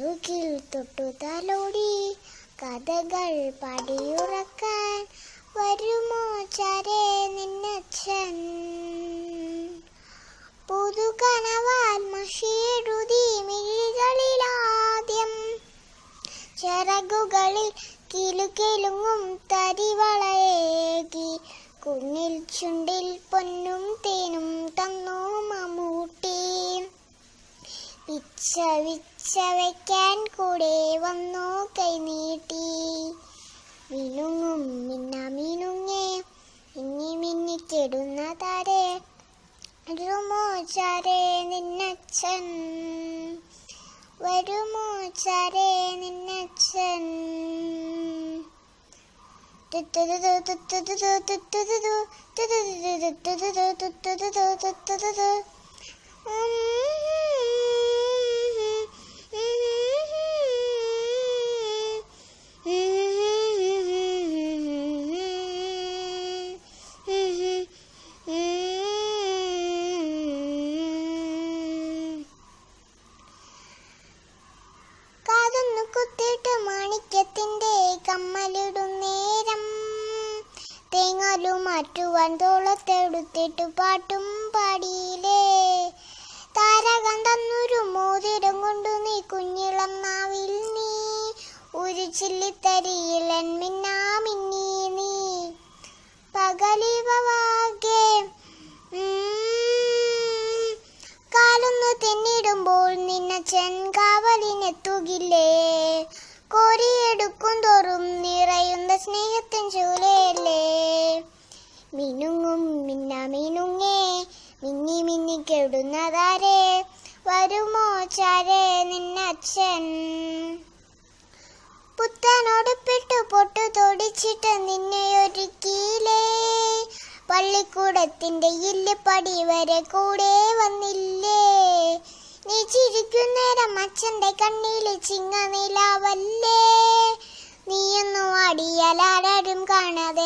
അരുകിൽ തൊട്ടു തലോടി കഥകൾ പടിയുറക്കാൻ വരുമോ ചരേ നിന്നച്ഛൻ പുതു കനവാൽ മഷിയെഴുതി മിഴികളിലാദ്യം ചിറകുകളിൽ കിലുകിലുങ്ങും തരിവളയേകി കുന്നിൽ ചുണ്ടിൽ പൊന്നും ക്ഷവിച്ചവയ്ക്കാൻ കൂടെ വന്നു കൈനീട്ടി മിന്ന മിനുങ്ങേ മിന്നി മിന്നിക്കിടുന്ന താരെ വരുമോച്ചാരെ നിന്നച്ഛൻ വരുമോച്ചാരെ നിന്നച്ഛൻ ഉം മാറ്റുവാൻ പാട്ടും പാടിയില്ലേ താരകം തന്നൊരു മോതിരം കൊണ്ടു നീ കുഞ്ഞിളം നാവിൽ നീ ഒരു ചില്ലിത്തരിയിൽ മിന്നാ മിന്നി നീ പകലിവാകെ കാലൊന്ന് തെന്നിടുമ്പോൾ നിന്നെ ചെൻകാവലിനെത്തുകില്ലേ കോരിയെടുക്കും തോറും നിറയുന്ന സ്നേഹത്തിൻ ചൂലയല്ലേ തേടുന്നതാരേ വരുമോ ചാരേ നിന്നച്ഛൻ പുത്തനോടുപ്പിട്ട് പൊട്ടു തൊടിച്ചിട്ട് നിന്നെ ഒരുക്കിയില്ലേ പള്ളിക്കൂടത്തിന്റെ ഇല്ലുപടി വരെ കൂടെ വന്നില്ലേ നീ ചിരിക്കുന്നേരം അച്ഛന്റെ കണ്ണിൽ ചിങ്ങനിലാവല്ലേ നിലാവല്ലേ നീയൊന്നും അടിയാലാരും കാണാതെ